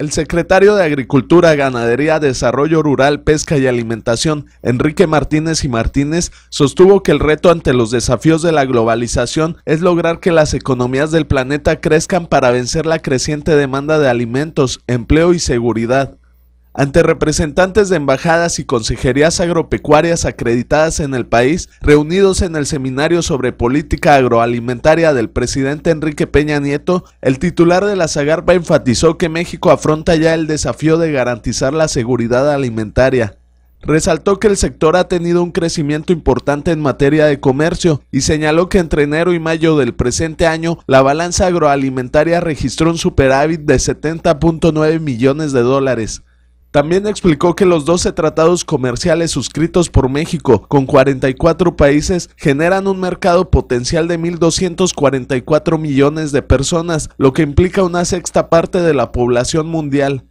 El secretario de Agricultura, Ganadería, Desarrollo Rural, Pesca y Alimentación, Enrique Martínez y Martínez, sostuvo que el reto ante los desafíos de la globalización es lograr que las economías del planeta crezcan para vencer la creciente demanda de alimentos, empleo y seguridad. Ante representantes de embajadas y consejerías agropecuarias acreditadas en el país, reunidos en el seminario sobre política agroalimentaria del presidente Enrique Peña Nieto, el titular de la Zagarpa enfatizó que México afronta ya el desafío de garantizar la seguridad alimentaria. Resaltó que el sector ha tenido un crecimiento importante en materia de comercio y señaló que entre enero y mayo del presente año la balanza agroalimentaria registró un superávit de 70.9 millones de dólares. También explicó que los 12 tratados comerciales suscritos por México con 44 países generan un mercado potencial de 1.244 millones de personas, lo que implica una sexta parte de la población mundial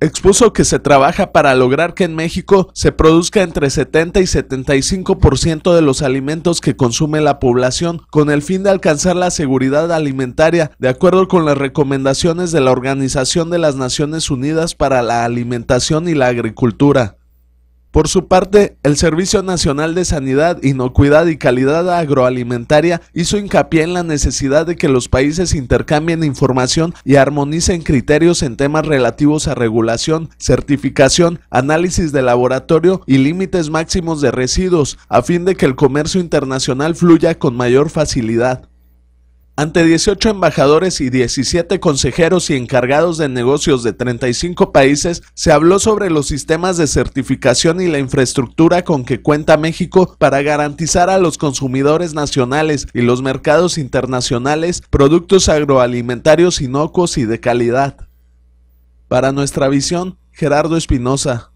expuso que se trabaja para lograr que en México se produzca entre 70 y 75% de los alimentos que consume la población, con el fin de alcanzar la seguridad alimentaria, de acuerdo con las recomendaciones de la Organización de las Naciones Unidas para la Alimentación y la Agricultura. Por su parte, el Servicio Nacional de Sanidad, Inocuidad y Calidad Agroalimentaria hizo hincapié en la necesidad de que los países intercambien información y armonicen criterios en temas relativos a regulación, certificación, análisis de laboratorio y límites máximos de residuos, a fin de que el comercio internacional fluya con mayor facilidad ante 18 embajadores y 17 consejeros y encargados de negocios de 35 países, se habló sobre los sistemas de certificación y la infraestructura con que cuenta México para garantizar a los consumidores nacionales y los mercados internacionales productos agroalimentarios inocuos y de calidad. Para nuestra visión, Gerardo Espinosa.